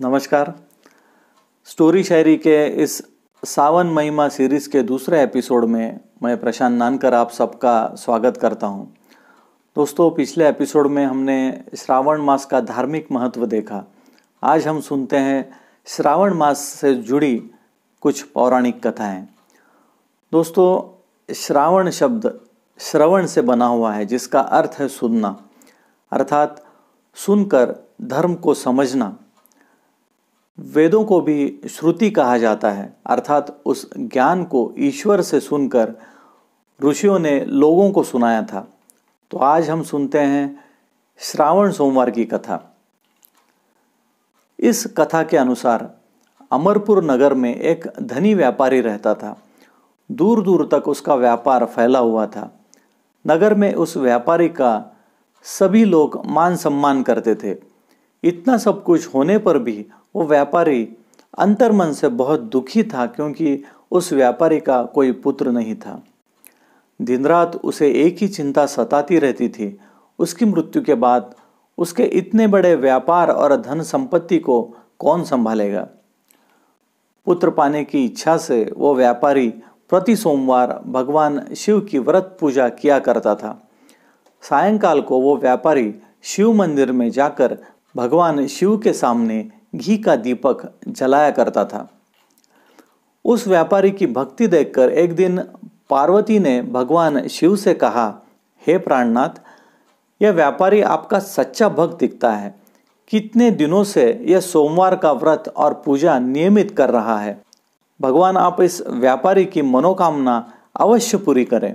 नमस्कार स्टोरी शायरी के इस सावन महिमा सीरीज़ के दूसरे एपिसोड में मैं प्रशांत नानकर आप सबका स्वागत करता हूं। दोस्तों पिछले एपिसोड में हमने श्रावण मास का धार्मिक महत्व देखा आज हम सुनते हैं श्रावण मास से जुड़ी कुछ पौराणिक कथाएं। दोस्तों श्रावण शब्द श्रवण से बना हुआ है जिसका अर्थ है सुनना अर्थात सुनकर धर्म को समझना वेदों को भी श्रुति कहा जाता है अर्थात उस ज्ञान को ईश्वर से सुनकर ऋषियों ने लोगों को सुनाया था तो आज हम सुनते हैं श्रावण सोमवार की कथा इस कथा के अनुसार अमरपुर नगर में एक धनी व्यापारी रहता था दूर दूर तक उसका व्यापार फैला हुआ था नगर में उस व्यापारी का सभी लोग मान सम्मान करते थे इतना सब कुछ होने पर भी वो व्यापारी अंतर मन से बहुत दुखी था क्योंकि उस व्यापारी का कोई पुत्र नहीं था दिन रात उसे एक ही चिंता सताती रहती थी उसकी मृत्यु के बाद उसके इतने बड़े व्यापार और धन संपत्ति को कौन संभालेगा पुत्र पाने की इच्छा से वो व्यापारी प्रति सोमवार भगवान शिव की व्रत पूजा किया करता था सायंकाल को वो व्यापारी शिव मंदिर में जाकर भगवान शिव के सामने घी का दीपक जलाया करता था उस व्यापारी की भक्ति देखकर एक दिन पार्वती ने भगवान शिव से कहा हे प्राणनाथ यह व्यापारी आपका सच्चा भक्त दिखता है कितने दिनों से यह सोमवार का व्रत और पूजा नियमित कर रहा है भगवान आप इस व्यापारी की मनोकामना अवश्य पूरी करें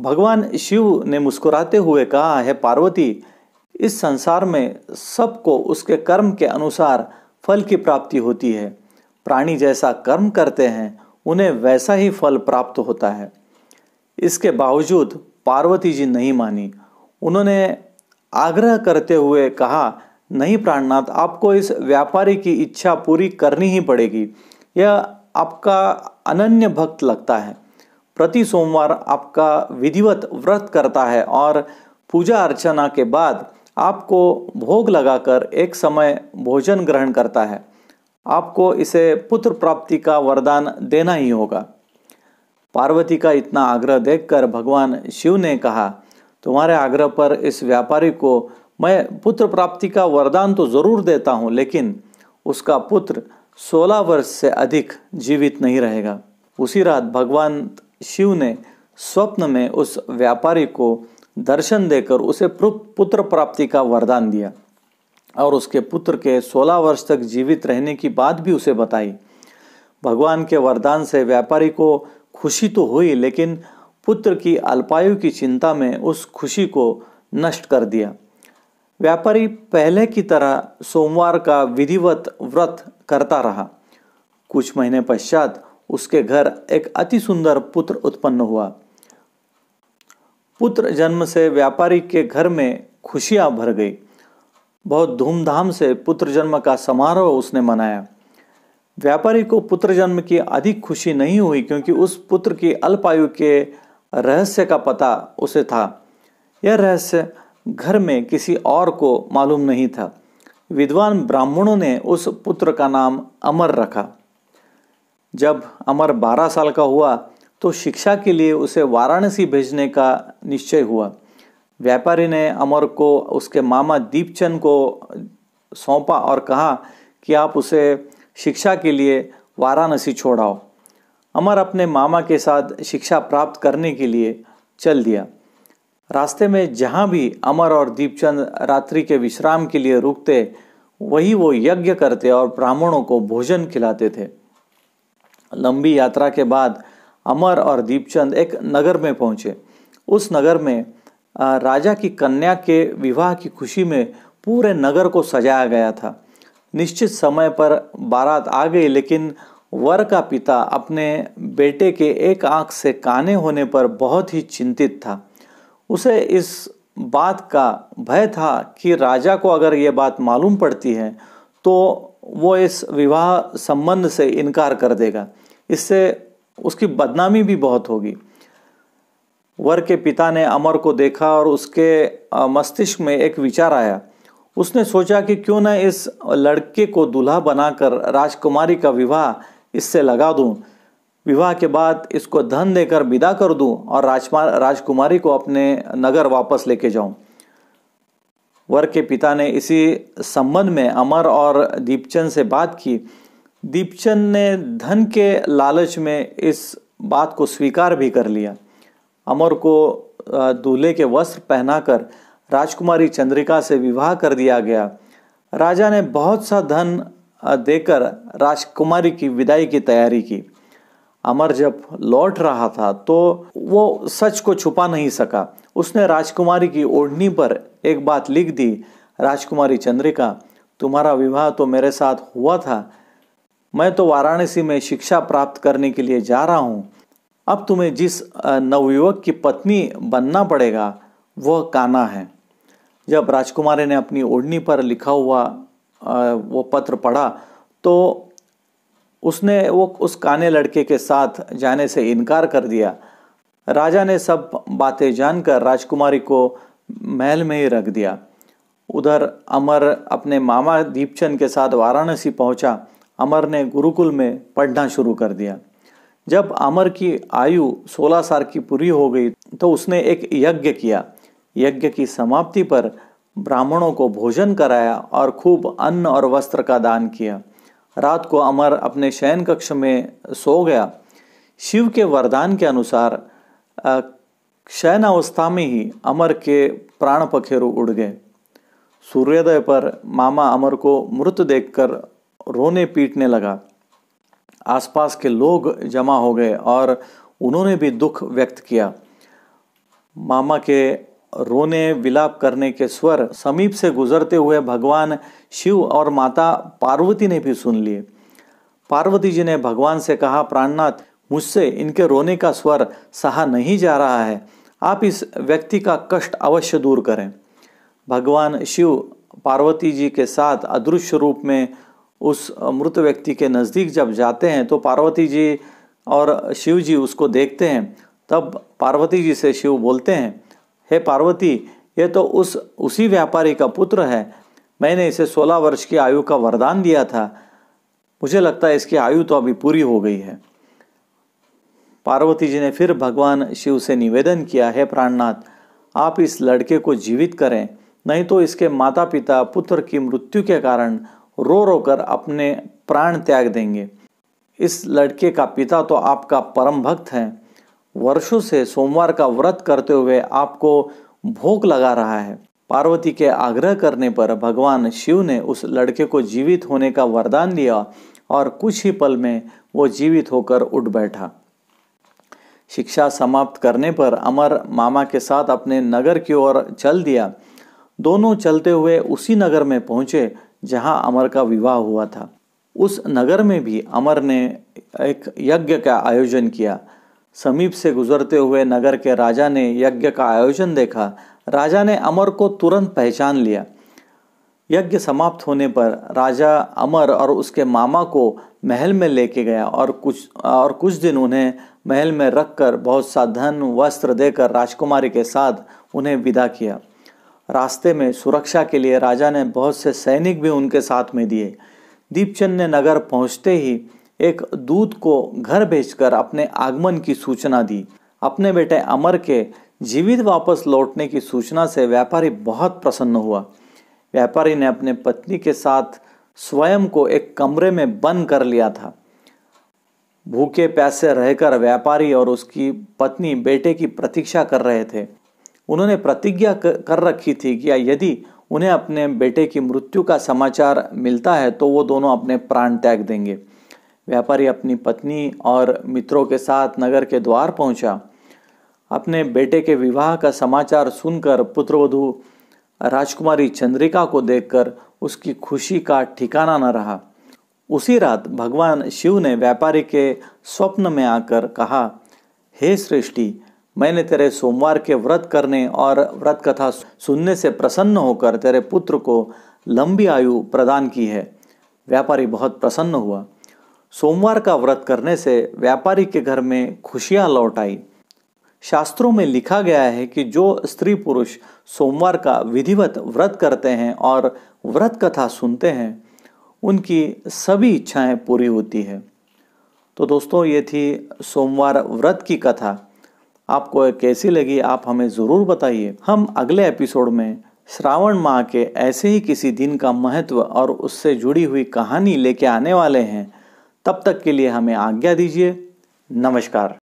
भगवान शिव ने मुस्कुराते हुए कहा है पार्वती इस संसार में सबको उसके कर्म के अनुसार फल की प्राप्ति होती है प्राणी जैसा कर्म करते हैं उन्हें वैसा ही फल प्राप्त होता है इसके बावजूद पार्वती जी नहीं मानी उन्होंने आग्रह करते हुए कहा नहीं प्राणनाथ आपको इस व्यापारी की इच्छा पूरी करनी ही पड़ेगी यह आपका अनन्य भक्त लगता है प्रति सोमवार आपका विधिवत व्रत करता है और पूजा अर्चना के बाद आपको भोग लगाकर एक समय भोजन ग्रहण करता है आपको इसे पुत्र प्राप्ति का वरदान देना ही होगा पार्वती का इतना आग्रह देखकर भगवान शिव ने कहा तुम्हारे आग्रह पर इस व्यापारी को मैं पुत्र प्राप्ति का वरदान तो ज़रूर देता हूँ लेकिन उसका पुत्र सोलह वर्ष से अधिक जीवित नहीं रहेगा उसी रात भगवान शिव ने स्वप्न में उस व्यापारी को दर्शन देकर उसे पुत्र प्राप्ति का वरदान दिया और उसके पुत्र के 16 वर्ष तक जीवित रहने की बात भी उसे बताई भगवान के वरदान से व्यापारी को खुशी तो हुई लेकिन पुत्र की अल्पायु की चिंता में उस खुशी को नष्ट कर दिया व्यापारी पहले की तरह सोमवार का विधिवत व्रत करता रहा कुछ महीने पश्चात उसके घर एक अति सुंदर पुत्र उत्पन्न हुआ पुत्र जन्म से व्यापारी के घर में खुशियां भर गई बहुत धूमधाम से पुत्र जन्म का समारोह उसने मनाया व्यापारी को पुत्र जन्म की अधिक खुशी नहीं हुई क्योंकि उस पुत्र की अल्प आयु के रहस्य का पता उसे था यह रहस्य घर में किसी और को मालूम नहीं था विद्वान ब्राह्मणों ने उस पुत्र का नाम अमर रखा जब अमर बारह साल का हुआ तो शिक्षा के लिए उसे वाराणसी भेजने का निश्चय हुआ व्यापारी ने अमर को उसके मामा दीपचंद को सौंपा और कहा कि आप उसे शिक्षा के लिए वाराणसी छोड़ाओ अमर अपने मामा के साथ शिक्षा प्राप्त करने के लिए चल दिया रास्ते में जहाँ भी अमर और दीपचंद रात्रि के विश्राम के लिए रुकते वही वो यज्ञ करते और ब्राह्मणों को भोजन खिलाते थे लंबी यात्रा के बाद अमर और दीपचंद एक नगर में पहुंचे उस नगर में राजा की कन्या के विवाह की खुशी में पूरे नगर को सजाया गया था निश्चित समय पर बारात आ गई लेकिन वर का पिता अपने बेटे के एक आंख से काने होने पर बहुत ही चिंतित था उसे इस बात का भय था कि राजा को अगर ये बात मालूम पड़ती है तो वो इस विवाह संबंध से इनकार कर देगा इससे उसकी बदनामी भी बहुत होगी वर के पिता ने अमर को देखा और उसके मस्तिष्क में एक विचार आया उसने सोचा कि क्यों न इस लड़के को दूल्हा बनाकर राजकुमारी का विवाह इससे लगा दूं विवाह के बाद इसको धन देकर विदा कर दूं और राजकुमारी को अपने नगर वापस लेके जाऊं वर के पिता ने इसी संबंध में अमर और दीपचंद से बात की दीपचंद ने धन के लालच में इस बात को स्वीकार भी कर लिया अमर को दूल्हे के वस्त्र पहनाकर राजकुमारी चंद्रिका से विवाह कर दिया गया राजा ने बहुत सा धन देकर राजकुमारी की विदाई की तैयारी की अमर जब लौट रहा था तो वो सच को छुपा नहीं सका उसने राजकुमारी की ओढ़नी पर एक बात लिख दी राजकुमारी चंद्रिका तुम्हारा विवाह तो मेरे साथ हुआ था मैं तो वाराणसी में शिक्षा प्राप्त करने के लिए जा रहा हूँ अब तुम्हें जिस नवयुवक की पत्नी बनना पड़ेगा वह काना है जब राजकुमारी ने अपनी ओढ़नी पर लिखा हुआ वो पत्र पढ़ा तो उसने वो उस काने लड़के के साथ जाने से इनकार कर दिया राजा ने सब बातें जानकर राजकुमारी को महल में ही रख दिया उधर अमर अपने मामा दीपचंद के साथ वाराणसी पहुंचा अमर ने गुरुकुल में पढ़ना शुरू कर दिया जब अमर की आयु सोलह साल की पूरी हो गई तो उसने एक यज्ञ किया यज्ञ की समाप्ति पर ब्राह्मणों को भोजन कराया और खूब अन्न और वस्त्र का दान किया रात को अमर अपने शयन कक्ष में सो गया शिव के वरदान के अनुसार शयन अवस्था में ही अमर के प्राण पखेरु उड़ गए सूर्योदय पर मामा अमर को मृत देखकर रोने पीटने लगा आसपास के लोग जमा हो गए और उन्होंने भी दुख व्यक्त किया मामा के रोने विलाप करने के स्वर समीप से गुजरते हुए भगवान शिव और माता पार्वती ने भी सुन लिए पार्वती जी ने भगवान से कहा प्राणनाथ मुझसे इनके रोने का स्वर सहा नहीं जा रहा है आप इस व्यक्ति का कष्ट अवश्य दूर करें भगवान शिव पार्वती जी के साथ अदृश्य रूप में उस मृत व्यक्ति के नज़दीक जब जाते हैं तो पार्वती जी और शिव जी उसको देखते हैं तब पार्वती जी से शिव बोलते हैं हे पार्वती ये तो उस उसी व्यापारी का पुत्र है मैंने इसे सोलह वर्ष की आयु का वरदान दिया था मुझे लगता है इसकी आयु तो अभी पूरी हो गई है पार्वती जी ने फिर भगवान शिव से निवेदन किया है प्राणनाथ आप इस लड़के को जीवित करें नहीं तो इसके माता पिता पुत्र की मृत्यु के कारण रो रो कर अपने प्राण त्याग देंगे इस लड़के का पिता तो आपका परम भक्त है वर्षों से सोमवार का व्रत करते हुए आपको भोग लगा रहा है पार्वती के आग्रह करने पर भगवान शिव ने उस लड़के को जीवित होने का वरदान दिया और कुछ ही पल में वो जीवित होकर उठ बैठा शिक्षा समाप्त करने पर अमर मामा के साथ अपने नगर की ओर चल दिया दोनों चलते हुए उसी नगर में पहुंचे जहां अमर का विवाह हुआ था उस नगर में भी अमर ने एक यज्ञ का आयोजन किया समीप से गुजरते हुए नगर के राजा ने यज्ञ का आयोजन देखा राजा ने अमर को तुरंत पहचान लिया यज्ञ समाप्त होने पर राजा अमर और उसके मामा को महल में लेके गया और कुछ और कुछ दिन उन्हें महल में रखकर बहुत सा धन वस्त्र देकर राजकुमारी के साथ उन्हें विदा किया रास्ते में सुरक्षा के लिए राजा ने बहुत से सैनिक भी उनके साथ में दिए दीपचंद ने नगर पहुंचते ही एक दूत को घर भेजकर अपने आगमन की सूचना दी अपने बेटे अमर के जीवित वापस लौटने की सूचना से व्यापारी बहुत प्रसन्न हुआ व्यापारी ने अपने पत्नी के साथ स्वयं को एक कमरे में बंद कर लिया था भूखे प्यासे रहकर व्यापारी और उसकी पत्नी बेटे की प्रतीक्षा कर रहे थे उन्होंने प्रतिज्ञा कर रखी थी कि यदि उन्हें अपने बेटे की मृत्यु का समाचार मिलता है तो वो दोनों अपने प्राण त्याग देंगे व्यापारी अपनी पत्नी और मित्रों के साथ नगर के द्वार पहुंचा अपने बेटे के विवाह का समाचार सुनकर पुत्रवधु राजकुमारी चंद्रिका को देखकर उसकी खुशी का ठिकाना न रहा उसी रात भगवान शिव ने व्यापारी के स्वप्न में आकर कहा हे सृष्टि मैंने तेरे सोमवार के व्रत करने और व्रत कथा सुनने से प्रसन्न होकर तेरे पुत्र को लंबी आयु प्रदान की है व्यापारी बहुत प्रसन्न हुआ सोमवार का व्रत करने से व्यापारी के घर में खुशियां लौट आई शास्त्रों में लिखा गया है कि जो स्त्री पुरुष सोमवार का विधिवत व्रत करते हैं और व्रत कथा सुनते हैं उनकी सभी इच्छाएं पूरी होती है तो दोस्तों ये थी सोमवार व्रत की कथा आपको कैसी लगी आप हमें ज़रूर बताइए हम अगले एपिसोड में श्रावण माह के ऐसे ही किसी दिन का महत्व और उससे जुड़ी हुई कहानी लेके आने वाले हैं तब तक के लिए हमें आज्ञा दीजिए नमस्कार